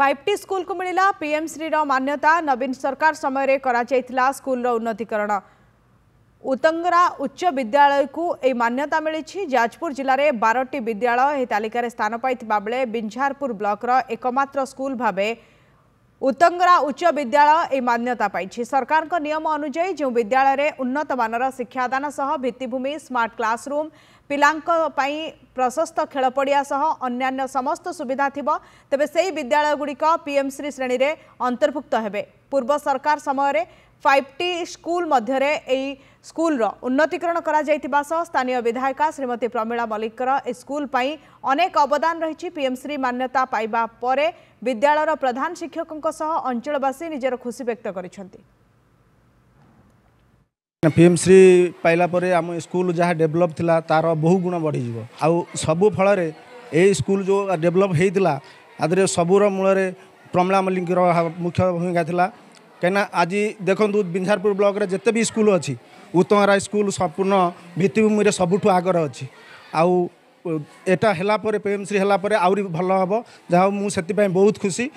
T school को कुरा PM रो मान्यता नवीन सरकार करा समयमा स्कूल रो उन्नतिकरण उतंगरा उच्च को यह मान्यता मिली जाजपुर जो बारटी विद्यालय तालिकार स्थान बिंझारपुर ब्लक्र एकम्र स्कूल भाव उत्तंगरा उच्च विद्यालय यह मान्यता पाई सरकार नियम अनुजाई जो विद्यालय उन्नत उन्नतमान शिक्षादान भित्तिमि स्मार्ट क्लासरूम पिला प्रशस्त खेलपड़िया समस्त सुविधा थी तेज से ही विद्यालय गुड़िक पीएमसी श्रेणी में अंतर्भुक्त हो पूर्व सरकार समय ফাইভ টি স্কুল মধ্যে এই স্কুলর উন্নতিকরণ করা সহ স্থানীয় বিধায়িকা শ্রীমতী প্রমীলা মল্লিকর এই স্কুল পাই অনেক অবদান রয়েছে পিএমশ্রী মান্যতা পাইবা পরে বিদ্যালয়র প্রধান শিক্ষকঙ্ সহ অঞ্চলবাসী নিজের খুশি ব্যক্ত করেছেন পিএমশ্রী পাইলা পরে আম স্কুল যা ডেভেলপ লা তার বহু গুণ বড়িযোগ আবু ফলরে এই স্কুল যে ডেভেলপ হয়েছিল তাদের সবুর মূলরে প্রমীলা মল্লিকর মুখ্য ভূমিকা লা କାହିଁକିନା ଆଜି ଦେଖନ୍ତୁ ବିଞ୍ଝାରପୁର ବ୍ଲକରେ ଯେତେ ବି ସ୍କୁଲ ଅଛି ଉତ୍ତମ ରାୟ ସ୍କୁଲ ସମ୍ପୂର୍ଣ୍ଣ ଭିତ୍ତିଭୂମିରେ ସବୁଠୁ ଆଗରେ ଅଛି ଆଉ ଏଇଟା ହେଲା ପରେ ପିଏମ୍ସି ହେଲା ପରେ ଆହୁରି ଭଲ ହେବ ଯାହା ହଉ ମୁଁ ସେଥିପାଇଁ ବହୁତ ଖୁସି